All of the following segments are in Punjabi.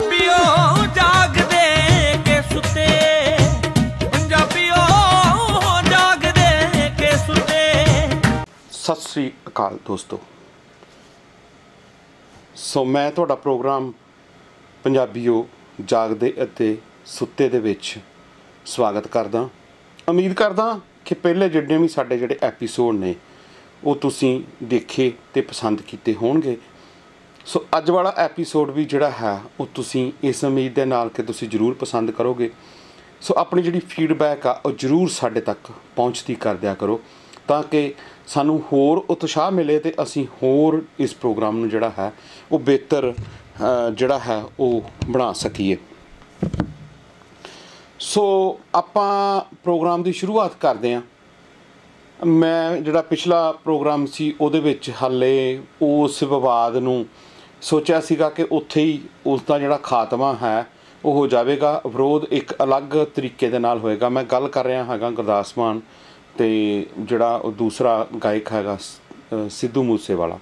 ਪੰਜਾਬੀਓ ਜਾਗਦੇ ਕੇ ਸੁੱਤੇ ਪੰਜਾਬੀਓ ਜਾਗਦੇ ਕੇ ਸੁੱਤੇ ਸਤਿ ਸ੍ਰੀ ਅਕਾਲ ਦੋਸਤੋ ਸੋ ਮੈਂ ਤੁਹਾਡਾ ਪ੍ਰੋਗਰਾਮ ਪੰਜਾਬੀਓ ਜਾਗਦੇ ਅਤੇ ਸੁੱਤੇ ਦੇ ਵਿੱਚ ਸਵਾਗਤ ਕਰਦਾ ਉਮੀਦ ਕਰਦਾ ਕਿ ਪਹਿਲੇ ਜਿੰਨੇ ਵੀ ਸਾਡੇ ਜਿਹੜੇ ਐਪੀਸੋਡ ਨੇ ਉਹ ਤੁਸੀਂ ਦੇਖੇ ਤੇ ਪਸੰਦ ਕੀਤੇ ਹੋਣਗੇ ਸੋ ਅੱਜ ਵਾਲਾ ਐਪੀਸੋਡ ਵੀ ਜਿਹੜਾ ਹੈ ਉਹ ਤੁਸੀਂ ਇਸ ਉਮੀਦ ਦੇ ਨਾਲ ਕਿ ਤੁਸੀਂ ਜ਼ਰੂਰ ਪਸੰਦ ਕਰੋਗੇ ਸੋ ਆਪਣੀ ਜਿਹੜੀ ਫੀਡਬੈਕ ਆ ਉਹ ਜ਼ਰੂਰ ਸਾਡੇ ਤੱਕ ਪਹੁੰਚਦੀ ਕਰ ਦਿਆ ਕਰੋ ਤਾਂ ਕਿ ਸਾਨੂੰ ਹੋਰ ਉਤਸ਼ਾਹ ਮਿਲੇ ਤੇ ਅਸੀਂ ਹੋਰ ਇਸ ਪ੍ਰੋਗਰਾਮ ਨੂੰ ਜਿਹੜਾ ਹੈ ਉਹ ਬਿਹਤਰ ਜਿਹੜਾ ਹੈ ਉਹ ਬਣਾ ਸਕੀਏ ਸੋ ਆਪਾਂ ਪ੍ਰੋਗਰਾਮ ਦੀ ਸ਼ੁਰੂਆਤ ਕਰਦੇ ਆਂ ਮੈਂ ਜਿਹੜਾ ਪਿਛਲਾ ਪ੍ਰੋਗਰਾਮ ਸੀ ਉਹਦੇ ਵਿੱਚ ਹਾਲੇ ਉਸ ਵਿਵਾਦ ਨੂੰ ਸੋਚਿਆ ਸੀਗਾ ਕਿ ਉੱਥੇ ਹੀ ਉਸ ਦਾ ਜਿਹੜਾ ਖਾਤਮਾ ਹੈ ਉਹ ਹੋ ਜਾਵੇਗਾ ਵਿਰੋਧ ਇੱਕ ਅਲੱਗ ਤਰੀਕੇ ਦੇ ਨਾਲ ਹੋਏਗਾ ਮੈਂ ਗੱਲ ਕਰ ਰਿਹਾ ਹਾਂਗਾ ਗੁਰਦਾਸ ਮਾਨ ਤੇ ਜਿਹੜਾ ਉਹ ਦੂਸਰਾ ਗਾਇਕ ਹੈਗਾ ਸਿੱਧੂ ਮੂਸੇਵਾਲਾ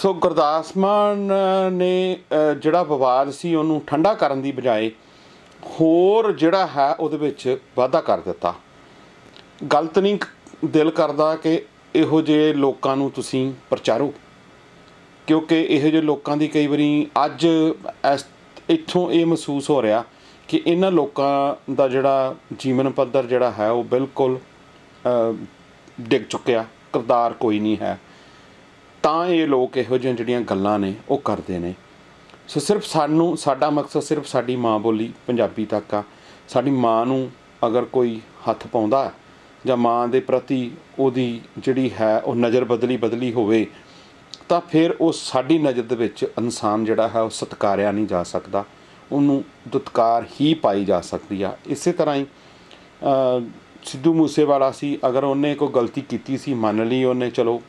ਸੋ ਗੁਰਦਾਸ ਮਾਨ ਨੇ ਜਿਹੜਾ ਵਿਵਾਦ ਸੀ ਉਹਨੂੰ ਠੰਡਾ ਕਰਨ ਦੀ ਬਜਾਏ ਹੋਰ ਜਿਹੜਾ ਹੈ ਉਹਦੇ ਵਿੱਚ ਵਾਧਾ ਕਰ ਦਿੱਤਾ ਗਲਤ ਨਹੀਂ ਦਿਲ ਕਰਦਾ ਕਿ ਇਹੋ ਜਿਹੇ ਲੋਕਾਂ ਨੂੰ ਤੁਸੀਂ ਪ੍ਰਚਾਰੋ ਕਿਉਂਕਿ ਇਹੋ ਜਿਹੇ ਲੋਕਾਂ ਦੀ ਕਈ ਵਾਰੀ ਅੱਜ ਇੱਥੋਂ ਇਹ ਮਹਿਸੂਸ ਹੋ ਰਿਹਾ ਕਿ ਇਹਨਾਂ ਲੋਕਾਂ ਦਾ ਜਿਹੜਾ ਜੀਵਨ ਪੱਧਰ ਜਿਹੜਾ ਹੈ ਉਹ ਬਿਲਕੁਲ ਡਿੱਗ ਚੁੱਕਿਆ ਕਰਦਾਰ ਕੋਈ ਨਹੀਂ ਹੈ ਤਾਂ ਇਹ ਲੋਕ ਇਹੋ ਜਿਹੀਆਂ ਜਿਹੜੀਆਂ ਗੱਲਾਂ ਨੇ ਉਹ ਕਰਦੇ ਨੇ ਸੋ ਸਿਰਫ ਸਾਨੂੰ ਸਾਡਾ ਮਕਸਦ ਸਿਰਫ ਸਾਡੀ ਮਾਂ ਬੋਲੀ ਪੰਜਾਬੀ ਤੱਕ ਆ ਸਾਡੀ ਮਾਂ ਨੂੰ ਅਗਰ ਕੋਈ ਹੱਥ ਪਾਉਂਦਾ ਜਾਂ ਮਾਂ ਦੇ ਪ੍ਰਤੀ ਉਹਦੀ ਜਿਹੜੀ ਹੈ ਉਹ ਨਜ਼ਰ ਬਦਲੀ ਬਦਲੀ ਹੋਵੇ ਤਾਂ ਫਿਰ ਉਹ ਸਾਡੀ ਨਜ਼ਰ ਦੇ ਵਿੱਚ ਇਨਸਾਨ ਜਿਹੜਾ ਹੈ ਉਹ ਸਤਕਾਰਿਆ ਨਹੀਂ ਜਾ ਸਕਦਾ ਉਹਨੂੰ ਦੁਤਕਾਰ ਹੀ ਪਾਈ ਜਾ ਸਕਦੀ ਆ ਇਸੇ ਤਰ੍ਹਾਂ ਹੀ ਸਿੱਧੂ ਮੂਸੇਵਾਲਾ ਸੀ ਅਗਰ ਉਹਨੇ ਕੋਈ ਗਲਤੀ ਕੀਤੀ ਸੀ ਮੰਨ ਲਈ ਉਹਨੇ ਚਲੋ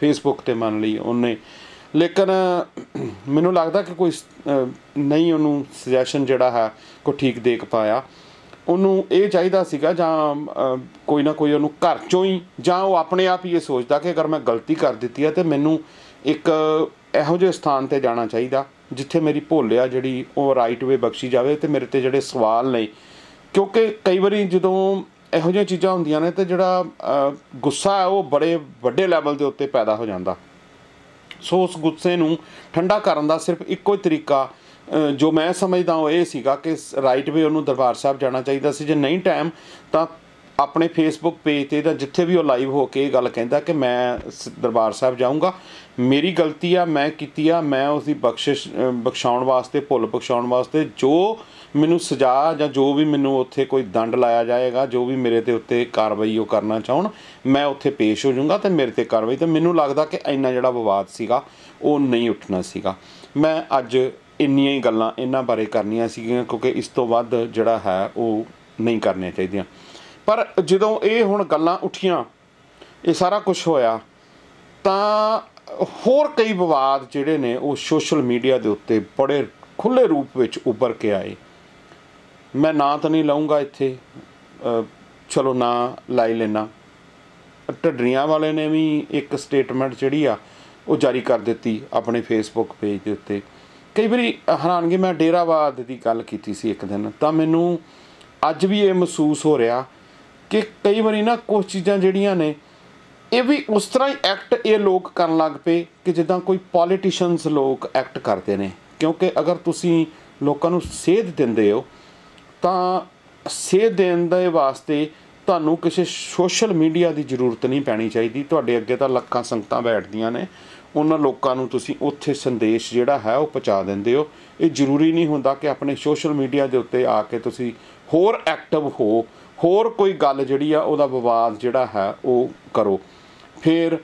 ਫੇਸਬੁੱਕ ਤੇ ਮੰਨ ਲਈ ਉਹਨੇ ਲੇਕਿਨ ਮੈਨੂੰ ਲੱਗਦਾ ਕਿ ਕੋਈ ਨਹੀਂ ਉਹਨੂੰ ਸੁਜੈਸ਼ਨ ਜਿਹੜਾ ਹੈ ਕੋ ਠੀਕ ਦੇਖ ਪਾਇਆ ਉਹਨੂੰ ਇਹ ਚਾਹੀਦਾ ਸੀਗਾ ਜਾਂ ਕੋਈ ਨਾ ਕੋਈ ਉਹਨੂੰ ਘਰ ਚੋਂ ਹੀ ਜਾਂ ਉਹ ਆਪਣੇ ਆਪ ਹੀ ਇਹ ਸੋਚਦਾ ਕਿ ਅਗਰ ਮੈਂ ਗਲਤੀ ਕਰ ਦਿੱਤੀ ਹੈ ਤੇ ਮੈਨੂੰ ਇੱਕ ਇਹੋ ਜਿਹੇ ਸਥਾਨ ਤੇ ਜਾਣਾ ਚਾਹੀਦਾ ਜਿੱਥੇ ਮੇਰੀ ਭੁੱਲਿਆ ਜਿਹੜੀ ਉਹ ਰਾਈਟ ਵੇ ਬਖਸ਼ੀ ਜਾਵੇ ਤੇ ਮੇਰੇ ਤੇ ਜਿਹੜੇ ਸਵਾਲ ਨੇ ਕਿਉਂਕਿ ਕਈ ਵਾਰੀ ਜਦੋਂ ਇਹੋ ਜਿਹੀਆਂ ਚੀਜ਼ਾਂ ਹੁੰਦੀਆਂ ਨੇ ਤੇ ਜਿਹੜਾ ਗੁੱਸਾ ਹੈ ਉਹ ਬੜੇ ਵੱਡੇ ਲੈਵਲ ਦੇ ਉੱਤੇ ਪੈਦਾ ਹੋ ਜਾਂਦਾ ਸੋ ਉਸ ਗੁੱਸੇ ਨੂੰ ਠੰਡਾ ਕਰਨ ਦਾ ਸਿਰਫ ਇੱਕੋ ਹੀ ਤਰੀਕਾ ਜੋ ਮੈਂ ਸਮਝਦਾ ਉਹ ਇਹ ਸੀਗਾ ਕਿ ਰਾਈਟ ਵੇ ਉਹਨੂੰ ਦਰਬਾਰ ਸਾਹਿਬ ਜਾਣਾ ਚਾਹੀਦਾ ਸੀ ਜੇ ਨਹੀਂ ਟਾਈਮ ਤਾਂ ਆਪਣੇ ਫੇਸਬੁੱਕ ਪੇਜ ਤੇ ਦਾ ਜਿੱਥੇ ਵੀ ਉਹ ਲਾਈਵ ਹੋ ਕੇ ਇਹ ਗੱਲ ਕਹਿੰਦਾ ਕਿ ਮੈਂ ਦਰਬਾਰ ਸਾਹਿਬ ਜਾਊਂਗਾ ਮੇਰੀ ਗਲਤੀ ਆ ਮੈਂ ਕੀਤੀ ਆ ਮੈਂ ਉਸ ਦੀ ਬਖਸ਼ਿਸ਼ ਬਖਸ਼ਾਉਣ ਵਾਸਤੇ ਭੁੱਲ ਬਖਸ਼ਾਉਣ ਵਾਸਤੇ ਜੋ ਮੈਨੂੰ ਸਜ਼ਾ ਜਾਂ ਜੋ ਵੀ ਮੈਨੂੰ ਉੱਥੇ ਕੋਈ ਦੰਡ ਲਾਇਆ ਜਾਏਗਾ ਜੋ ਵੀ ਮੇਰੇ ਤੇ ਉੱਤੇ ਕਾਰਵਾਈ ਉਹ ਕਰਨਾ ਚਾਹਣ ਮੈਂ ਉੱਥੇ ਪੇਸ਼ ਹੋ ਜਾਊਂਗਾ ਤੇ ਮੇਰੇ ਤੇ ਕਾਰਵਾਈ ਤੇ ਮੈਨੂੰ ਲੱਗਦਾ ਕਿ ਇੰਨਾ ਜਿਹੜਾ ਵਿਵਾਦ ਸੀਗਾ ਉਹ ਨਹੀਂ ਉੱਠਣਾ ਸੀਗਾ ਮੈਂ ਅੱਜ ਇੰਨੀਆਂ ਹੀ ਗੱਲਾਂ ਇਹਨਾਂ ਬਾਰੇ ਕਰਨੀਆਂ ਸੀਗੀਆਂ ਕਿਉਂਕਿ ਇਸ ਤੋਂ ਵੱਧ ਜਿਹੜਾ ਹੈ ਉਹ ਨਹੀਂ ਕਰਨੀਆਂ ਚਾਹੀਦੀਆਂ ਪਰ ਜਦੋਂ ਇਹ ਹੁਣ ਗੱਲਾਂ ਉੱਠੀਆਂ ਇਹ ਸਾਰਾ ਕੁਝ ਹੋਇਆ ਤਾਂ ਹੋਰ ਕਈ ਵਿਵਾਦ ਜਿਹੜੇ ਨੇ ਉਹ ਸੋਸ਼ਲ ਮੀਡੀਆ ਦੇ ਉੱਤੇ ਬੜੇ ਖੁੱਲੇ ਰੂਪ ਵਿੱਚ ਉੱਭਰ ਕੇ ਆਏ ਮੈਂ ਨਾਂ ਤਾਂ ਨਹੀਂ ਲਾਉਂਗਾ ਇੱਥੇ ਚਲੋ ਨਾਂ ਲਾਈ ਲੈਣਾ ਟੱਡਰੀਆਂ ਵਾਲੇ ਨੇ ਵੀ ਇੱਕ ਸਟੇਟਮੈਂਟ ਜਿਹੜੀ ਆ ਉਹ ਜਾਰੀ ਕਰ ਦਿੱਤੀ ਆਪਣੇ ਫੇਸਬੁੱਕ ਪੇਜ ਦੇ ਉੱਤੇ ਕਈ ਵਾਰੀ ਹੈਰਾਨਗੀ ਮੈਂ ਡੇਰਾਵਾਦ ਦੀ ਗੱਲ ਕੀਤੀ ਸੀ ਇੱਕ ਦਿਨ ਤਾਂ ਮੈਨੂੰ ਅੱਜ ਵੀ ਇਹ ਮਹਿਸੂਸ ਹੋ ਰਿਹਾ ਕਿ ਕਈ ਵਾਰੀ ਨਾ ਕੁਝ ਚੀਜ਼ਾਂ ਜਿਹੜੀਆਂ ਨੇ ਇਹ ਵੀ ਉਸ ਤਰ੍ਹਾਂ ਹੀ ਐਕਟ ਇਹ ਲੋਕ ਕਰਨ ਲੱਗ ਪਏ ਕਿ ਜਿੱਦਾਂ ਕੋਈ ਪੋਲੀਟੀਸ਼ੀਅਨਸ ਲੋਕ ਐਕਟ ਕਰਦੇ ਨੇ ਕਿਉਂਕਿ ਅਗਰ ਤੁਸੀਂ ਲੋਕਾਂ ਨੂੰ ਸੇਧ ਦਿੰਦੇ ਹੋ ਤਾਂ ਸੇਧ ਦੇਣ ਦੇ ਵਾਸਤੇ ਤੁਹਾਨੂੰ ਕਿਸੇ ਸੋਸ਼ਲ ਮੀਡੀਆ ਦੀ ਜ਼ਰੂਰਤ ਨਹੀਂ ਪੈਣੀ ਚਾਹੀਦੀ ਤੁਹਾਡੇ ਅੱਗੇ ਤਾਂ ਲੱਖਾਂ ਸੰਗਤਾਂ ਬੈਠਦੀਆਂ ਨੇ ਉਹਨਾਂ ਲੋਕਾਂ ਨੂੰ ਤੁਸੀਂ ਉੱਥੇ ਸੰਦੇਸ਼ ਜਿਹੜਾ ਹੈ ਉਹ ਪਹੁੰਚਾ ਦਿੰਦੇ ਹੋ ਇਹ ਜ਼ਰੂਰੀ ਨਹੀਂ ਹੁੰਦਾ ਕਿ ਆਪਣੇ ਸੋਸ਼ਲ ਮੀਡੀਆ ਦੇ ਉੱਤੇ ਆ ਕੇ ਤੁਸੀਂ ਹੋਰ ਐਕਟਿਵ ਹੋ ਹੋਰ ਕੋਈ ਗੱਲ ਜਿਹੜੀ ਆ ਉਹਦਾ ਵਿਵਾਦ ਜਿਹੜਾ ਹੈ ਉਹ ਕਰੋ ਫਿਰ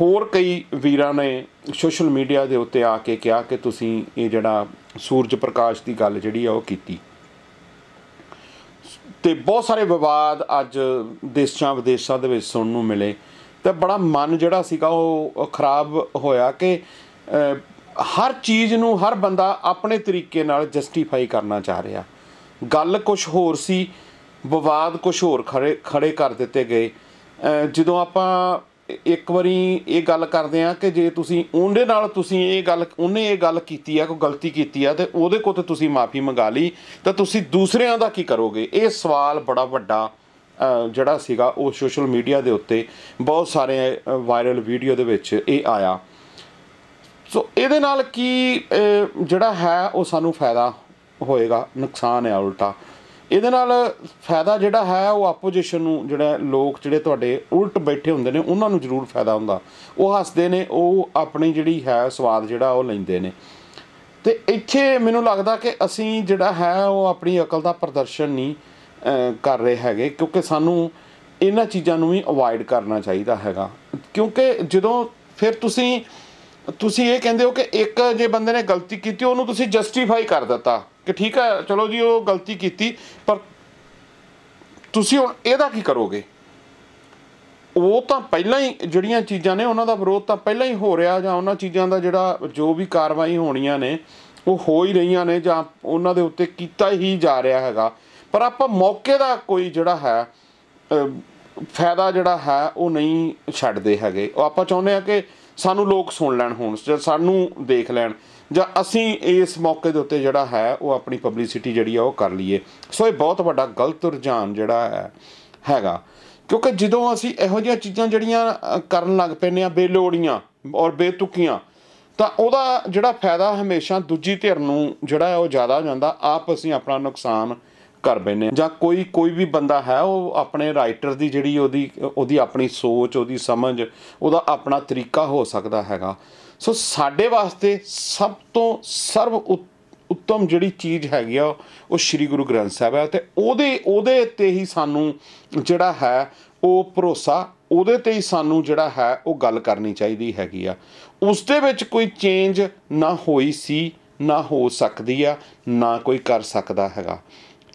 ਹੋਰ ਕਈ ਵੀਰਾਂ ਨੇ ਸੋਸ਼ਲ ਮੀਡੀਆ ਦੇ ਉੱਤੇ ਆ ਕੇ ਕਿਹਾ ਕਿ ਤੁਸੀਂ ਇਹ ਜਿਹੜਾ ਸੂਰਜ ਪ੍ਰਕਾਸ਼ ਦੀ ਗੱਲ ਜਿਹੜੀ ਆ ਉਹ ਕੀਤੀ ਤੇ ਬਹੁਤ ਸਾਰੇ ਵਿਵਾਦ ਅੱਜ ਦੇਸ਼ਾਂ ਵਿਦੇਸ਼ਾਂ ਦੇ ਵਿੱਚ ਸੁਣਨ ਨੂੰ ਮਿਲੇ ਤੇ ਬੜਾ ਮਨ ਜਿਹੜਾ ਸੀਗਾ ਉਹ ਖਰਾਬ ਹੋਇਆ ਕਿ ਹਰ ਚੀਜ਼ ਨੂੰ ਹਰ ਬੰਦਾ ਆਪਣੇ ਤਰੀਕੇ ਨਾਲ ਜਸਟੀਫਾਈ ਕਰਨਾ ਚਾਹ ਰਿਹਾ ਗੱਲ ਕੁਝ ਹੋਰ ਸੀ ਵਿਵਾਦ ਕੁਝ ਹੋਰ ਖੜੇ ਖੜੇ ਕਰ ਦਿੱਤੇ ਗਏ ਜਦੋਂ ਆਪਾਂ ਇੱਕ ਵਾਰੀ ਇਹ ਗੱਲ ਕਰਦੇ ਆ ਕਿ ਜੇ ਤੁਸੀਂ ਉਹਦੇ ਨਾਲ ਤੁਸੀਂ ਇਹ ਗੱਲ ਉਹਨੇ ਇਹ ਗੱਲ ਕੀਤੀ ਆ ਕੋਈ ਗਲਤੀ ਕੀਤੀ ਆ ਤੇ ਉਹਦੇ ਕੋਲ ਤੇ ਤੁਸੀਂ ਮਾਫੀ ਮੰਗਾ ਲਈ ਤਾਂ ਤੁਸੀਂ ਦੂਸਰਿਆਂ ਦਾ ਕੀ ਕਰੋਗੇ ਇਹ ਸਵਾਲ ਬੜਾ ਵੱਡਾ ਜਿਹੜਾ ਸੀਗਾ ਉਹ ਸੋਸ਼ਲ ਮੀਡੀਆ ਦੇ ਉੱਤੇ ਬਹੁਤ ਸਾਰੇ ਵਾਇਰਲ ਵੀਡੀਓ ਦੇ ਵਿੱਚ ਇਹ ਆਇਆ ਸੋ ਇਹਦੇ ਨਾਲ ਕੀ ਜਿਹੜਾ ਹੈ ਉਹ ਸਾਨੂੰ ਫਾਇਦਾ ਹੋਏਗਾ ਨੁਕਸਾਨ ਹੈ ਉਲਟਾ ਇਹਦੇ ਨਾਲ ਫਾਇਦਾ ਜਿਹੜਾ ਹੈ ਉਹ ਆਪੋਜੀਸ਼ਨ ਨੂੰ ਜਿਹੜਾ ਲੋਕ ਜਿਹੜੇ ਤੁਹਾਡੇ ਉਲਟ ਬੈਠੇ ਹੁੰਦੇ ਨੇ ਉਹਨਾਂ ਨੂੰ ਜ਼ਰੂਰ ਫਾਇਦਾ ਹੁੰਦਾ ਉਹ ਹੱਸਦੇ ਨੇ ਉਹ ਆਪਣੀ ਜਿਹੜੀ ਹੈ ਸਵਾਦ ਜਿਹੜਾ ਉਹ ਲੈਂਦੇ ਨੇ ਤੇ ਇੱਥੇ ਮੈਨੂੰ ਲੱਗਦਾ ਕਿ ਅਸੀਂ ਜਿਹੜਾ ਹੈ ਉਹ ਆਪਣੀ ਅਕਲ ਦਾ ਪ੍ਰਦਰਸ਼ਨ ਨਹੀਂ ਕਰ ਰਹੇ ਹੈਗੇ ਕਿਉਂਕਿ ਸਾਨੂੰ ਇਹਨਾਂ ਚੀਜ਼ਾਂ ਨੂੰ ਵੀ ਅਵੋਇਡ ਕਰਨਾ ਚਾਹੀਦਾ ਹੈਗਾ ਕਿਉਂਕਿ ਜਦੋਂ ਫਿਰ ਤੁਸੀਂ ਤੁਸੀਂ ਇਹ ਕਹਿੰਦੇ ਹੋ ਕਿ ਇੱਕ ਜੇ ਬੰਦੇ ਨੇ ਗਲਤੀ ਕੀਤੀ ਉਹਨੂੰ ਤੁਸੀਂ ਜਸਟੀਫਾਈ ਕਰ ਦਿੱਤਾ ਕਿ ਠੀਕ ਹੈ ਚਲੋ ਜੀ ਉਹ ਗਲਤੀ ਕੀਤੀ ਪਰ ਤੁਸੀਂ ਹੁਣ ਇਹਦਾ ਕੀ ਕਰੋਗੇ ਉਹ ਤਾਂ ਪਹਿਲਾਂ ਹੀ ਜਿਹੜੀਆਂ ਚੀਜ਼ਾਂ ਨੇ ਉਹਨਾਂ ਦਾ ਵਿਰੋਧ ਤਾਂ ਪਹਿਲਾਂ ਹੀ ਹੋ ਰਿਹਾ ਜਾਂ ਉਹਨਾਂ ਚੀਜ਼ਾਂ ਦਾ ਜਿਹੜਾ ਜੋ ਵੀ ਕਾਰਵਾਈ ਹੋਣੀਆਂ ਨੇ ਉਹ ਹੋ ਹੀ ਰਹੀਆਂ ਨੇ ਜਾਂ ਉਹਨਾਂ ਦੇ ਉੱਤੇ ਕੀਤਾ ਹੀ ਜਾ ਰਿਹਾ ਹੈਗਾ ਪਰ ਆਪਾਂ ਮੌਕੇ ਦਾ ਕੋਈ ਜਿਹੜਾ ਹੈ ਫਾਇਦਾ ਜਿਹੜਾ ਹੈ ਉਹ ਨਹੀਂ ਛੱਡਦੇ ਹੈਗੇ ਉਹ ਆਪਾਂ ਚਾਹੁੰਦੇ ਆ ਕਿ ਸਾਨੂੰ ਲੋਕ ਸੁਣ ਲੈਣ ਹੁਣ ਜਾਂ ਸਾਨੂੰ ਦੇਖ ਲੈਣ ਜਾਂ ਅਸੀਂ ਇਸ ਮੌਕੇ ਦੇ ਉੱਤੇ ਜਿਹੜਾ ਹੈ ਉਹ ਆਪਣੀ ਪਬਲਿਸਿਟੀ ਜਿਹੜੀ ਆ ਉਹ ਕਰ ਲਈਏ ਸੋ ਇਹ ਬਹੁਤ ਵੱਡਾ ਗਲਤ ਰੁਝਾਨ ਜਿਹੜਾ ਹੈ ਹੈਗਾ ਕਿਉਂਕਿ ਜਦੋਂ ਅਸੀਂ ਇਹੋ ਜਿਹੀਆਂ ਚੀਜ਼ਾਂ ਜਿਹੜੀਆਂ ਕਰਨ ਲੱਗ ਪੈਨੇ ਆ ਬੇਲੋੜੀਆਂ ਔਰ ਬੇਤੁਕੀਆਂ ਤਾਂ ਉਹਦਾ ਜਿਹੜਾ ਫਾਇਦਾ ਹਮੇਸ਼ਾ ਦੂਜੀ ਧਿਰ ਨੂੰ ਜਿਹੜਾ ਹੈ ਉਹ ਜ਼ਿਆਦਾ ਜਾਂਦਾ ਆਪ ਅਸੀਂ ਆਪਣਾ ਨੁਕਸਾਨ ਕਰ ਬੈਨੇ ਜਾਂ ਕੋਈ ਕੋਈ ਵੀ ਬੰਦਾ ਹੈ ਉਹ ਆਪਣੇ ਰਾਈਟਰ ਦੀ ਜਿਹੜੀ ਉਹਦੀ ਉਹਦੀ ਆਪਣੀ ਸੋਚ ਉਹਦੀ ਸਮਝ ਉਹਦਾ ਆਪਣਾ ਤਰੀਕਾ ਹੋ ਸਕਦਾ ਹੈਗਾ ਸੋ ਸਾਡੇ ਵਾਸਤੇ ਸਭ ਤੋਂ ਸਰਵ ਉੱਤਮ ਜਿਹੜੀ ਚੀਜ਼ ਹੈਗੀ ਆ ਉਹ ਸ੍ਰੀ ਗੁਰੂ ਗ੍ਰੰਥ ਸਾਹਿਬ ਹੈ ਤੇ ਉਹਦੇ ਉਹਦੇ ਤੇ ਹੀ ਸਾਨੂੰ ਜਿਹੜਾ ਹੈ ਉਹ ਭਰੋਸਾ ਉਹਦੇ ਤੇ ਹੀ ਸਾਨੂੰ ਜਿਹੜਾ ਹੈ ਉਹ ਗੱਲ ਕਰਨੀ ਚਾਹੀਦੀ ਹੈਗੀ ਆ ਉਸ ਦੇ ਵਿੱਚ ਕੋਈ ਚੇਂਜ ਨਾ ਹੋਈ ਸੀ ਨਾ ਹੋ ਸਕਦੀ ਆ ਨਾ ਕੋਈ ਕਰ ਸਕਦਾ ਹੈਗਾ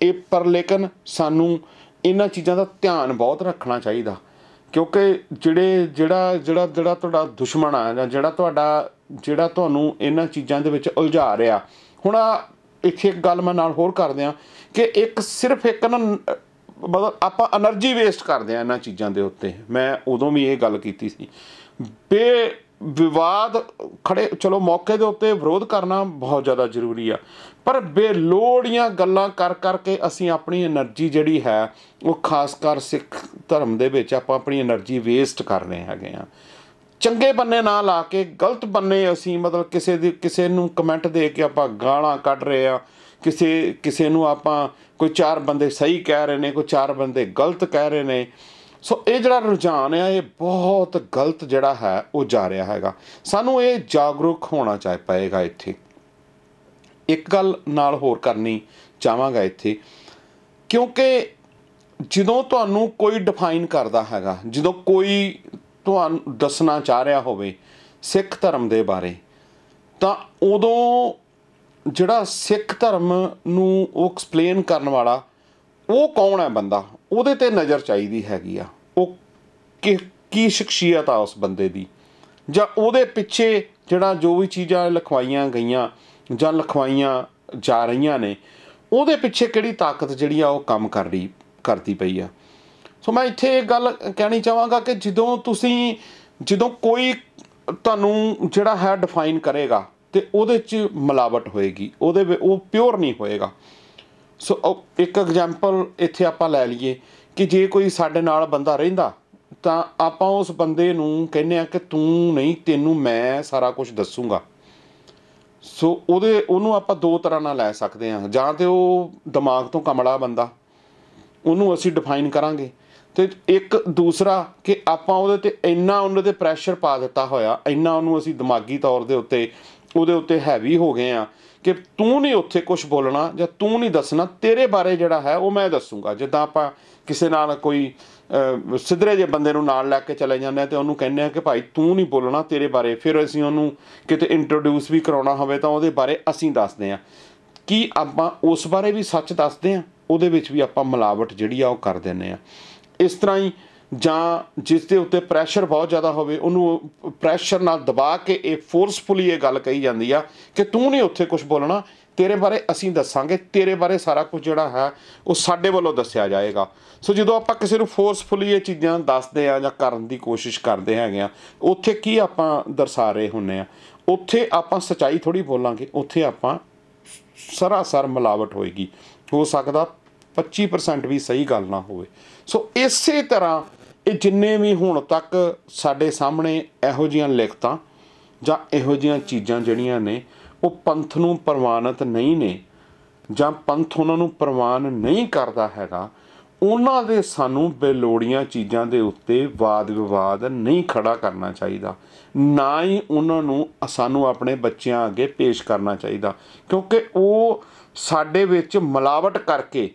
ਇਹ ਪਰ ਲੇਕਿਨ ਸਾਨੂੰ ਇਹਨਾਂ ਚੀਜ਼ਾਂ ਦਾ ਧਿਆਨ ਬਹੁਤ ਰੱਖਣਾ ਚਾਹੀਦਾ ਕਿਉਂਕਿ ਜਿਹੜੇ ਜਿਹੜਾ ਜਿਹੜਾ ਜਿਹੜਾ ਤੁਹਾਡਾ ਦੁਸ਼ਮਣ ਆ ਜਾਂ ਜਿਹੜਾ ਤੁਹਾਡਾ ਜਿਹੜਾ ਤੁਹਾਨੂੰ ਇਹਨਾਂ ਚੀਜ਼ਾਂ ਦੇ ਵਿੱਚ ਉਲਝਾ ਰਿਹਾ ਹੁਣ ਆ ਇੱਥੇ ਇੱਕ ਗੱਲ ਮੈਂ ਨਾਲ ਹੋਰ ਕਰਦੇ ਆ ਕਿ ਇੱਕ ਸਿਰਫ ਇੱਕ ਨਾ ਮਤਲਬ ਆਪਾਂ એનર્ਜੀ ਵੇਸਟ ਕਰਦੇ ਆ ਇਹਨਾਂ ਚੀਜ਼ਾਂ ਦੇ ਉੱਤੇ ਮੈਂ ਉਦੋਂ ਵੀ ਇਹ ਗੱਲ ਕੀਤੀ ਸੀ ਬੇ ਵਿਵਾਦ ਖੜੇ ਚਲੋ ਮੌਕੇ ਦੇ ਉੱਤੇ ਵਿਰੋਧ ਕਰਨਾ ਬਹੁਤ ਜ਼ਿਆਦਾ ਜ਼ਰੂਰੀ ਆ ਪਰ ਬੇਲੋੜੀਆਂ ਗੱਲਾਂ ਕਰ ਕਰਕੇ ਅਸੀਂ ਆਪਣੀ એનર્ਜੀ ਜਿਹੜੀ ਹੈ ਉਹ ਖਾਸ ਕਰ ਸਿੱਖ ਧਰਮ ਦੇ ਵਿੱਚ ਆਪਾਂ ਆਪਣੀ એનર્ਜੀ ਵੇਸਟ ਕਰ ਰਹੇ ਹੈਗੇ ਆ ਚੰਗੇ ਬੰਨੇ ਨਾ ਲਾ ਕੇ ਗਲਤ ਬੰਨੇ ਅਸੀਂ ਮਤਲਬ ਕਿਸੇ ਦੀ ਕਿਸੇ ਨੂੰ ਕਮੈਂਟ ਦੇ ਕੇ ਆਪਾਂ ਗਾਲਾਂ ਕੱਢ ਰਹੇ ਆ ਕਿਸੇ ਕਿਸੇ ਨੂੰ ਆਪਾਂ ਕੋਈ ਚਾਰ ਬੰਦੇ ਸਹੀ ਕਹਿ ਰਹੇ ਨੇ ਕੋਈ ਚਾਰ ਬੰਦੇ ਗਲਤ ਕਹਿ ਰਹੇ ਨੇ ਸੋ ਇਹ ਜਿਹੜਾ ਰੁਝਾਨ ਆ ਇਹ ਬਹੁਤ ਗਲਤ ਜਿਹੜਾ ਹੈ ਉਹ ਜਾ ਰਿਹਾ ਹੈਗਾ ਸਾਨੂੰ ਇਹ ਜਾਗਰੂਕ ਹੋਣਾ ਚਾਹੀ ਪਏਗਾ ਇੱਥੇ ਇੱਕ ਗੱਲ ਨਾਲ ਹੋਰ ਕਰਨੀ ਚਾਹਾਂਗਾ ਇੱਥੇ ਕਿਉਂਕਿ ਜਦੋਂ ਤੁਹਾਨੂੰ ਕੋਈ ਡਿਫਾਈਨ ਕਰਦਾ ਹੈਗਾ ਜਦੋਂ ਕੋਈ ਤੁਹਾਨੂੰ ਦੱਸਣਾ ਚਾਹ ਰਿਹਾ ਹੋਵੇ ਸਿੱਖ ਧਰਮ ਦੇ ਬਾਰੇ ਤਾਂ ਉਦੋਂ ਜਿਹੜਾ ਸਿੱਖ ਧਰਮ ਨੂੰ ਉਹ ਐਕਸਪਲੇਨ ਕਰਨ ਵਾਲਾ ਉਹ ਕੌਣ ਹੈ ਬੰਦਾ ਉਹਦੇ ਤੇ ਨਜ਼ਰ ਚਾਹੀਦੀ ਹੈਗੀ ਆ ਉਹ ਕਿ ਕੀ ਸ਼ਖਸੀਅਤ ਆ ਉਸ ਬੰਦੇ ਦੀ ਜਾਂ ਉਹਦੇ ਪਿੱਛੇ ਜਿਹੜਾ ਜੋ ਵੀ ਚੀਜ਼ਾਂ ਲਿਖਵਾਈਆਂ ਗਈਆਂ ਜਾਂ ਲਿਖਵਾਈਆਂ ਜਾ ਰਹੀਆਂ ਨੇ ਉਹਦੇ ਪਿੱਛੇ ਕਿਹੜੀ ਤਾਕਤ ਜਿਹੜੀ ਆ ਉਹ ਕੰਮ ਕਰ ਰਹੀ ਕਰਦੀ ਪਈ ਆ ਸੋ ਮੈਂ ਇੱਥੇ ਇਹ ਗੱਲ ਕਹਿਣੀ ਚਾਹਾਂਗਾ ਕਿ ਜਦੋਂ ਤੁਸੀਂ ਜਦੋਂ ਕੋਈ ਤੁਹਾਨੂੰ ਜਿਹੜਾ ਹੈ ਡਿਫਾਈਨ ਕਰੇਗਾ ਤੇ ਉਹਦੇ 'ਚ ਮਿਲਾਵਟ ਹੋਏਗੀ ਉਹਦੇ ਉਹ ਪਿਓਰ ਨਹੀਂ ਹੋਏਗਾ ਸੋ oh, ਇੱਕ ਐਗਜ਼ਾਮਪਲ ਇੱਥੇ ਆਪਾਂ ਲੈ ਲਈਏ ਕਿ ਜੇ ਕੋਈ ਸਾਡੇ ਨਾਲ ਬੰਦਾ ਰਹਿੰਦਾ ਤਾਂ ਆਪਾਂ ਉਸ ਬੰਦੇ ਨੂੰ ਕਹਿੰਨੇ ਆ ਕਿ ਤੂੰ ਨਹੀਂ ਤੈਨੂੰ ਮੈਂ ਸਾਰਾ ਕੁਝ ਦੱਸੂਗਾ ਸੋ ਉਹਦੇ ਉਹਨੂੰ ਆਪਾਂ ਦੋ ਤਰ੍ਹਾਂ ਨਾਲ ਲੈ ਸਕਦੇ ਆ ਜਾਂ ਤੇ ਉਹ ਦਿਮਾਗ ਤੋਂ ਕਮਲਾ ਬੰਦਾ ਉਹਨੂੰ ਅਸੀਂ ਡਿਫਾਈਨ ਕਰਾਂਗੇ ਤੇ ਇੱਕ ਦੂਸਰਾ ਕਿ ਆਪਾਂ ਉਹਦੇ ਤੇ ਇੰਨਾ ਉਹਨਾਂ ਦੇ ਪ੍ਰੈਸ਼ਰ ਪਾ ਦਿੱਤਾ ਹੋਇਆ ਇੰਨਾ ਉਹਨੂੰ ਅਸੀਂ ਦਿਮਾਗੀ ਤੌਰ ਦੇ ਉੱਤੇ ਉਹਦੇ ਉੱਤੇ ਹੈਵੀ ਹੋ ਗਏ ਆ ਕਿ ਤੂੰ ਨਹੀਂ ਉੱਥੇ ਕੁਝ ਬੋਲਣਾ ਜਾਂ ਤੂੰ ਨਹੀਂ ਦੱਸਣਾ ਤੇਰੇ ਬਾਰੇ ਜਿਹੜਾ ਹੈ ਉਹ ਮੈਂ ਦੱਸੂਗਾ ਜਿੱਦਾਂ ਆਪਾਂ ਕਿਸੇ ਨਾਲ ਕੋਈ ਸਿੱਧਰੇ ਜੇ ਬੰਦੇ ਨੂੰ ਨਾਲ ਲੈ ਕੇ ਚਲੇ ਜਾਂਦੇ ਆ ਤੇ ਉਹਨੂੰ ਕਹਿੰਦੇ ਆ ਕਿ ਭਾਈ ਤੂੰ ਨਹੀਂ ਬੋਲਣਾ ਤੇਰੇ ਬਾਰੇ ਫਿਰ ਅਸੀਂ ਉਹਨੂੰ ਕਿਤੇ ਇੰਟਰੋਡਿਊਸ ਵੀ ਕਰਾਉਣਾ ਹੋਵੇ ਤਾਂ ਉਹਦੇ ਬਾਰੇ ਅਸੀਂ ਦੱਸਦੇ ਆ ਕੀ ਆਪਾਂ ਉਸ ਬਾਰੇ ਵੀ ਸੱਚ ਦੱਸਦੇ ਆ ਉਹਦੇ ਵਿੱਚ ਵੀ ਆਪਾਂ ਮਿਲਾਵਟ ਜਿਹੜੀ ਆ ਉਹ ਕਰ ਦਿੰਨੇ ਆ ਇਸ ਤਰ੍ਹਾਂ ਹੀ ਜਾਂ ਜਿਸ ਦੇ ਉੱਤੇ ਪ੍ਰੈਸ਼ਰ ਬਹੁਤ ਜ਼ਿਆਦਾ ਹੋਵੇ ਉਹਨੂੰ ਪ੍ਰੈਸ਼ਰ ਨਾਲ ਦਬਾ ਕੇ ਇਹ ਫੋਰਸਫੁਲੀ ਇਹ ਗੱਲ ਕਹੀ ਜਾਂਦੀ ਆ ਕਿ ਤੂੰ ਨਹੀਂ ਉੱਥੇ ਕੁਝ ਬੋਲਣਾ ਤੇਰੇ ਬਾਰੇ ਅਸੀਂ ਦੱਸਾਂਗੇ ਤੇਰੇ ਬਾਰੇ ਸਾਰਾ ਕੁਝ ਜਿਹੜਾ ਹੈ ਉਹ ਸਾਡੇ ਵੱਲੋਂ ਦੱਸਿਆ ਜਾਏਗਾ ਸੋ ਜਦੋਂ ਆਪਾਂ ਕਿਸੇ ਨੂੰ ਫੋਰਸਫੁਲੀ ਇਹ ਚੀਜ਼ਾਂ ਦੱਸਦੇ ਆ ਜਾਂ ਕਰਨ ਦੀ ਕੋਸ਼ਿਸ਼ ਕਰਦੇ ਹੈਗੇ ਆ ਉੱਥੇ ਕੀ ਆਪਾਂ ਦਰਸਾ ਰਹੇ ਹੁੰਨੇ ਆ ਉੱਥੇ ਆਪਾਂ ਸਚਾਈ ਥੋੜੀ ਬੋਲਾਂਗੇ ਉੱਥੇ ਆਪਾਂ ਸਰਾਸਰ ਮਿਲਾਵਟ ਹੋਏਗੀ ਹੋ ਸਕਦਾ 25% ਵੀ ਸਹੀ ਗੱਲ ਨਾ ਹੋਵੇ ਸੋ ਇਸੇ ਤਰ੍ਹਾਂ ਇਹ ਜਿੰਨੇ ਵੀ ਹੁਣ ਤੱਕ ਸਾਡੇ ਸਾਹਮਣੇ ਇਹੋ ਜੀਆਂ ਲਿਖਤਾਂ ਜਾਂ ਇਹੋ ਜੀਆਂ ਚੀਜ਼ਾਂ ਜਿਹੜੀਆਂ ਨੇ ਉਹ ਪੰਥ ਨੂੰ ਪ੍ਰਵਾਨਿਤ ਨਹੀਂ ਨੇ ਜਾਂ ਪੰਥ ਉਹਨਾਂ ਨੂੰ ਪ੍ਰਵਾਨ ਨਹੀਂ ਕਰਦਾ ਹੈਗਾ ਉਹਨਾਂ ਦੇ ਸਾਨੂੰ ਬੇਲੋੜੀਆਂ ਚੀਜ਼ਾਂ ਦੇ ਉੱਤੇ ਵਾਦ ਵਿਵਾਦ ਨਹੀਂ ਖੜਾ ਕਰਨਾ ਚਾਹੀਦਾ ਨਾ ਹੀ ਉਹਨਾਂ ਨੂੰ ਸਾਨੂੰ ਆਪਣੇ ਬੱਚਿਆਂ ਅੱਗੇ ਪੇਸ਼ ਕਰਨਾ ਚਾਹੀਦਾ ਕਿਉਂਕਿ ਉਹ ਸਾਡੇ ਵਿੱਚ ਮਲਾਵਟ ਕਰਕੇ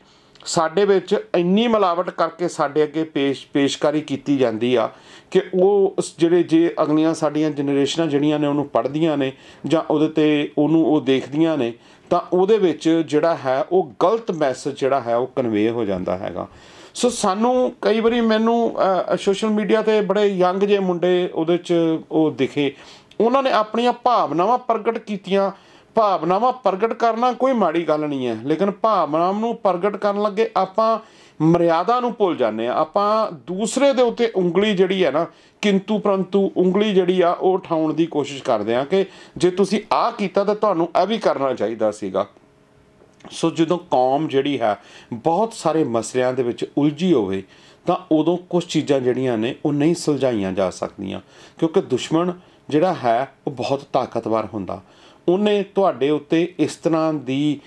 ਸਾਡੇ ਵਿੱਚ ਇੰਨੀ ਮਿਲਾਵਟ ਕਰਕੇ ਸਾਡੇ ਅੱਗੇ ਪੇਸ਼ ਪੇਸ਼ਕਾਰੀ ਕੀਤੀ ਜਾਂਦੀ ਆ ਕਿ ਉਹ ਜਿਹੜੇ ਜੇ ਅਗਲੀਆਂ ਸਾਡੀਆਂ ਜਨਰੇਸ਼ਨਾਂ ਜਿਹੜੀਆਂ ਨੇ ਉਹਨੂੰ ਪੜ੍ਹਦੀਆਂ ਨੇ ਜਾਂ ਉਹਦੇ ਤੇ ਉਹਨੂੰ ਉਹ ਦੇਖਦੀਆਂ ਨੇ ਤਾਂ ਉਹਦੇ ਵਿੱਚ ਜਿਹੜਾ ਹੈ ਉਹ ਗਲਤ ਮੈਸੇਜ ਜਿਹੜਾ ਹੈ ਉਹ ਕਨਵੇ ਹੋ ਜਾਂਦਾ ਹੈਗਾ ਸੋ ਸਾਨੂੰ ਕਈ ਵਾਰੀ ਮੈਨੂੰ ਸੋਸ਼ਲ ਮੀਡੀਆ ਤੇ ਬੜੇ ਯੰਗ ਜੇ ਮੁੰਡੇ ਉਹਦੇ 'ਚ ਉਹ ਦਿਖੇ ਉਹਨਾਂ ਨੇ ਆਪਣੀਆਂ ਭਾਵਨਾਵਾਂ ਪ੍ਰਗਟ ਕੀਤੀਆਂ ਭਾਵਨਾਵਾਂ ਪ੍ਰਗਟ ਕਰਨਾ ਕੋਈ ਮਾੜੀ ਗੱਲ ਨਹੀਂ ਹੈ ਲੇਕਿਨ ਭਾਵਨਾਵਾਂ ਨੂੰ ਪ੍ਰਗਟ ਕਰਨ ਲੱਗੇ ਆਪਾਂ ਮਰਿਆਦਾ ਨੂੰ ਭੁੱਲ ਜਾਂਦੇ ਆ ਆਪਾਂ ਦੂਸਰੇ ਦੇ ਉੱਤੇ ਉਂਗਲੀ ਜਿਹੜੀ ਹੈ ਨਾ ਕਿੰਤੂ ਪਰੰਤੂ ਉਂਗਲੀ ਜਿਹੜੀ ਆ ਉਹ ਠਾਉਣ ਦੀ ਕੋਸ਼ਿਸ਼ ਕਰਦੇ ਆ ਕਿ ਜੇ ਤੁਸੀਂ ਆਹ ਕੀਤਾ ਤਾਂ ਤੁਹਾਨੂੰ ਇਹ ਵੀ ਕਰਨਾ ਚਾਹੀਦਾ ਸੀਗਾ ਸੋ ਜਦੋਂ ਕੌਮ ਜਿਹੜੀ ਹੈ ਬਹੁਤ ਸਾਰੇ ਮਸਲਿਆਂ ਦੇ ਵਿੱਚ ਉਲਝੀ ਹੋਵੇ ਤਾਂ ਉਦੋਂ ਕੁਝ ਚੀਜ਼ਾਂ ਜਿਹੜੀਆਂ ਨੇ ਉਹ ਨਹੀਂ ਸੁਲਝਾਈਆਂ ਜਾ ਸਕਦੀਆਂ ਕਿਉਂਕਿ ਦੁਸ਼ਮਣ ਜਿਹੜਾ ਹੈ ਉਹ ਬਹੁਤ ਤਾਕਤਵਰ ਹੁੰਦਾ ਉਹਨੇ ਤੁਹਾਡੇ ਉੱਤੇ ਇਸ ਤਰ੍ਹਾਂ ਦੀ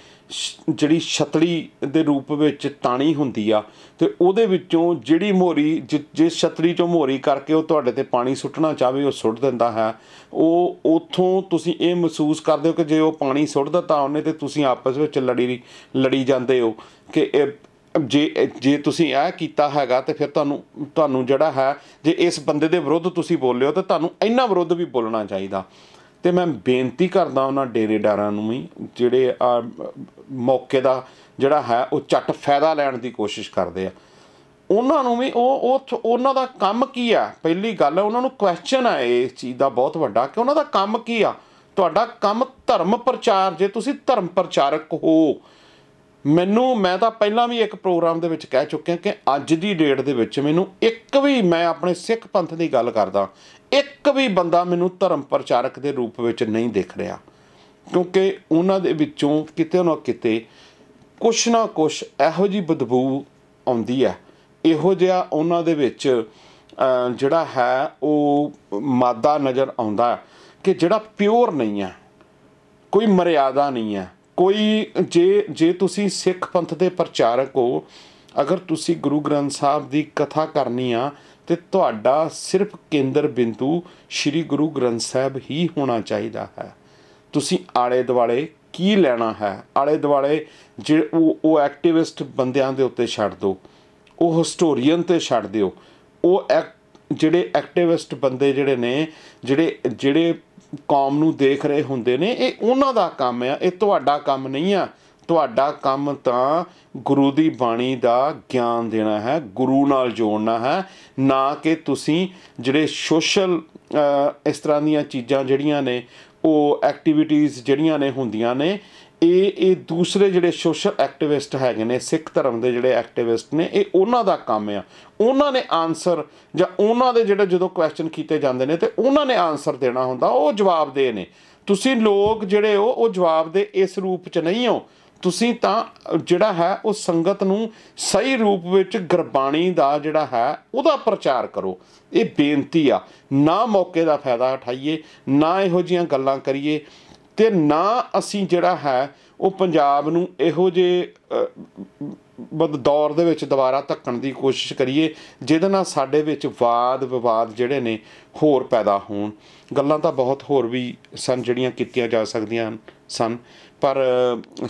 ਜਿਹੜੀ ਛਤਰੀ ਦੇ ਰੂਪ ਵਿੱਚ ਤਾਣੀ ਹੁੰਦੀ ਆ ਤੇ ਉਹਦੇ ਵਿੱਚੋਂ ਜਿਹੜੀ ਮੋਰੀ ਜੇ ਛਤਰੀ ਚੋਂ ਮੋਰੀ ਕਰਕੇ ਉਹ ਤੁਹਾਡੇ ਤੇ ਪਾਣੀ ਸੁੱਟਣਾ ਚਾਵੇ ਉਹ ਸੁੱਟ ਦਿੰਦਾ ਹੈ ਉਹ ਉਥੋਂ ਤੁਸੀਂ ਇਹ ਮਹਿਸੂਸ ਕਰਦੇ ਹੋ ਕਿ ਜੇ ਉਹ ਪਾਣੀ ਸੁੱਟਦਾ ਤਾਂ ਉਹਨੇ ਤੇ ਤੁਸੀਂ ਆਪਸ ਵਿੱਚ ਲੜੀ ਲੜੀ ਜਾਂਦੇ ਹੋ ਕਿ ਇਹ ਜੇ ਜੇ ਤੁਸੀਂ ਇਹ ਕੀਤਾ ਹੈਗਾ ਤੇ ਫਿਰ ਤੁਹਾਨੂੰ ਤੁਹਾਨੂੰ ਜਿਹੜਾ ਹੈ ਜੇ ਇਸ ਬੰਦੇ ਦੇ ਵਿਰੁੱਧ ਤੁਸੀਂ ਬੋਲਿਓ ਤਾਂ ਤੁਹਾਨੂੰ ਇੰਨਾ ਵਿਰੁੱਧ ਵੀ ਬੋਲਣਾ ਚਾਹੀਦਾ ਤੇ ਮੈਂ ਬੇਨਤੀ ਕਰਦਾ ਉਹਨਾਂ ਡੇਰੇਦਾਰਾਂ ਨੂੰ ਵੀ ਜਿਹੜੇ ਆ ਮੌਕੇ ਦਾ ਜਿਹੜਾ ਹੈ ਉਹ ਛੱਟ ਫਾਇਦਾ ਲੈਣ ਦੀ ਕੋਸ਼ਿਸ਼ ਕਰਦੇ ਆ ਉਹਨਾਂ ਨੂੰ ਵੀ ਉਹ ਉਹ ਉਹਨਾਂ ਦਾ ਕੰਮ ਕੀ ਆ ਪਹਿਲੀ ਗੱਲ ਉਹਨਾਂ ਨੂੰ ਕੁਐਸਚਨ ਆ ਇਸ ਚੀਜ਼ ਦਾ ਬਹੁਤ ਵੱਡਾ ਕਿ ਉਹਨਾਂ ਦਾ ਕੰਮ ਕੀ ਆ ਤੁਹਾਡਾ ਕੰਮ ਧਰਮ ਪ੍ਰਚਾਰ ਜੇ ਤੁਸੀਂ ਧਰਮ ਪ੍ਰਚਾਰਕ ਹੋ ਮੈਨੂੰ ਮੈਂ ਤਾਂ ਪਹਿਲਾਂ ਵੀ ਇੱਕ ਪ੍ਰੋਗਰਾਮ ਦੇ ਵਿੱਚ ਕਹਿ ਚੁੱਕਿਆ ਕਿ ਅੱਜ ਦੀ ਡੇਟ ਦੇ ਵਿੱਚ ਮੈਨੂੰ ਇੱਕ ਵੀ ਮੈਂ ਆਪਣੇ ਸਿੱਖ ਪੰਥ ਦੀ ਗੱਲ ਕਰਦਾ ਇੱਕ ਵੀ ਬੰਦਾ ਮੈਨੂੰ ਧਰਮ ਪ੍ਰਚਾਰਕ ਦੇ ਰੂਪ ਵਿੱਚ ਨਹੀਂ ਦਿਖ ਰਿਹਾ ਕਿਉਂਕਿ ਉਹਨਾਂ ਦੇ ਵਿੱਚੋਂ ਕਿਤੇ ਨਾ ਕਿਤੇ ਕੁਛ ਨਾ ਕੁਛ ਇਹੋ ਜੀ ਬਦਬੂ ਆਉਂਦੀ ਹੈ ਇਹੋ ਜਿਹਾ ਉਹਨਾਂ ਦੇ ਵਿੱਚ ਜਿਹੜਾ ਹੈ ਉਹ ਮਾਦਾ ਨਜ਼ਰ ਆਉਂਦਾ ਕਿ ਜਿਹੜਾ ਪਿਓਰ ਨਹੀਂ ਹੈ ਕੋਈ ਮਰਿਆਦਾ ਨਹੀਂ ਹੈ ਕੋਈ ਜੇ ਜੇ ਤੁਸੀਂ ਸਿੱਖ ਪੰਥ ਦੇ ਪ੍ਰਚਾਰਕ ਹੋ ਅਗਰ ਤੁਸੀਂ ਗੁਰੂ ਗ੍ਰੰਥ ਸਾਹਿਬ ਦੀ ਕਥਾ ਕਰਨੀ ਆ ਤੇ ਤੁਹਾਡਾ ਸਿਰਫ ਕੇਂਦਰ ਬਿੰਦੂ ਸ੍ਰੀ ਗੁਰੂ ਗ੍ਰੰਥ ਸਾਹਿਬ ਹੀ ਹੋਣਾ ਚਾਹੀਦਾ ਹੈ ਤੁਸੀਂ ਆਲੇ ਦੁਆਲੇ ਕੀ ਲੈਣਾ ਹੈ ਆਲੇ ਦੁਆਲੇ ਜੇ ਉਹ ਉਹ ਐਕਟਿਵਿਸਟ ਬੰਦਿਆਂ ਦੇ ਉੱਤੇ ਛੱਡ ਦਿਓ ਉਹ ਹਿਸਟੋਰੀਅਨ ਤੇ ਛੱਡ ਦਿਓ ਉਹ ਜਿਹੜੇ ਐਕਟਿਵਿਸਟ ਬੰਦੇ ਜਿਹੜੇ ਨੇ ਜਿਹੜੇ ਜਿਹੜੇ ਕੌਮ ਨੂੰ ਦੇਖ ਰਹੇ ਹੁੰਦੇ ਨੇ ਇਹ ਉਹਨਾਂ ਦਾ ਕੰਮ ਆ ਇਹ ਤੁਹਾਡਾ ਕੰਮ ਨਹੀਂ ਆ ਤੁਹਾਡਾ ਕੰਮ ਤਾਂ ਗੁਰੂ ਦੀ ਬਾਣੀ ਦਾ ਗਿਆਨ ਦੇਣਾ ਹੈ ਗੁਰੂ ਨਾਲ ਜੋੜਨਾ ਹੈ ਨਾ ਕਿ ਤੁਸੀਂ ਜਿਹੜੇ ਸੋਸ਼ਲ ਇਸ ਤਰ੍ਹਾਂ ਦੀਆਂ ਚੀਜ਼ਾਂ ਜਿਹੜੀਆਂ ਨੇ ਉਹ ਐਕਟੀਵਿਟੀਆਂ ਜਿਹੜੀਆਂ ਨੇ ਹੁੰਦੀਆਂ ਨੇ ਇਹ ਇਹ ਦੂਸਰੇ ਜਿਹੜੇ ਸੋਸ਼ਲ ਐਕਟਿਵਿਸਟ ਹੈਗੇ ਨੇ ਸਿੱਖ ਧਰਮ ਦੇ ਜਿਹੜੇ ਐਕਟਿਵਿਸਟ ਨੇ ਇਹ ਉਹਨਾਂ ਦਾ ਕੰਮ ਆ ਉਹਨਾਂ ਨੇ ਆਨਸਰ ਜਾਂ ਉਹਨਾਂ ਦੇ ਜਿਹੜੇ ਜਦੋਂ ਕੁਐਸਚਨ ਕੀਤੇ ਜਾਂਦੇ ਨੇ ਤੇ ਉਹਨਾਂ ਨੇ ਆਨਸਰ ਦੇਣਾ ਹੁੰਦਾ ਉਹ ਜਵਾਬ ਦੇ ਨੇ ਤੁਸੀਂ ਲੋਕ ਜਿਹੜੇ ਹੋ ਉਹ ਜਵਾਬ ਦੇ ਇਸ ਰੂਪ 'ਚ ਨਹੀਂ ਹੋ ਤੁਸੀਂ ਤਾਂ ਜਿਹੜਾ ਹੈ ਉਹ ਸੰਗਤ ਨੂੰ ਸਹੀ ਰੂਪ ਵਿੱਚ ਗੁਰਬਾਣੀ ਦਾ ਜਿਹੜਾ ਹੈ ਉਹਦਾ ਪ੍ਰਚਾਰ ਕਰੋ ਇਹ ਬੇਨਤੀ ਆ ਨਾ ਮੌਕੇ ਦਾ ਫਾਇਦਾ ਉਠਾਈਏ ਨਾ ਇਹੋ ਜੀਆਂ ਗੱਲਾਂ ਕਰੀਏ ਤੇ ਨਾ ਅਸੀਂ ਜਿਹੜਾ ਹੈ ਉਹ ਪੰਜਾਬ ਨੂੰ ਇਹੋ ਜੇ ਬਦ ਦੌਰ ਦੇ ਵਿੱਚ ਦੁਬਾਰਾ ਧੱਕਣ ਦੀ ਕੋਸ਼ਿਸ਼ ਕਰੀਏ ਜਿਹਦੇ ਨਾਲ ਸਾਡੇ ਵਿੱਚ ਵਾਦ ਵਿਵਾਦ ਜਿਹੜੇ ਨੇ ਹੋਰ ਪੈਦਾ ਹੋਣ ਗੱਲਾਂ ਤਾਂ ਬਹੁਤ ਹੋਰ ਵੀ ਸਨ ਜਿਹੜੀਆਂ ਕੀਤੀਆਂ ਜਾ ਸਕਦੀਆਂ ਸਨ ਪਰ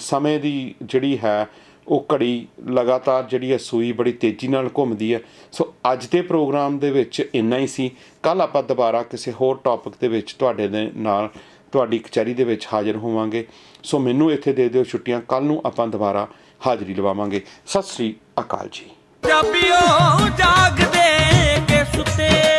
ਸਮੇਂ ਦੀ ਜਿਹੜੀ ਹੈ ਉਹ ਘੜੀ ਲਗਾਤਾਰ ਜਿਹੜੀ ਹੈ ਸੂਈ ਬੜੀ ਤੇਜ਼ੀ ਨਾਲ ਘੁੰਮਦੀ ਹੈ ਸੋ ਅੱਜ ਦੇ ਪ੍ਰੋਗਰਾਮ ਦੇ ਵਿੱਚ ਇੰਨਾ ਹੀ ਸੀ ਕੱਲ ਆਪਾਂ ਦੁਬਾਰਾ ਕਿਸੇ ਹੋਰ ਟੌਪਿਕ ਦੇ ਵਿੱਚ ਤੁਹਾਡੇ ਨਾਲ ਤੁਹਾਡੀ ਕਚਹਿਰੀ ਦੇ ਵਿੱਚ ਹਾਜ਼ਰ ਹੋਵਾਂਗੇ ਸੋ ਮੈਨੂੰ ਇੱਥੇ ਦੇ ਦਿਓ ਛੁੱਟੀਆਂ ਕੱਲ ਨੂੰ ਆਪਾਂ ਦੁਬਾਰਾ ਹਾਜ਼ਰੀ ਲਵਾਵਾਂਗੇ ਸਤਿ ਸ੍ਰੀ ਅਕਾਲ ਜੀ ਜਾਪਿਓ ਜਾਗਦੇ ਕੇ ਸੁੱਤੇ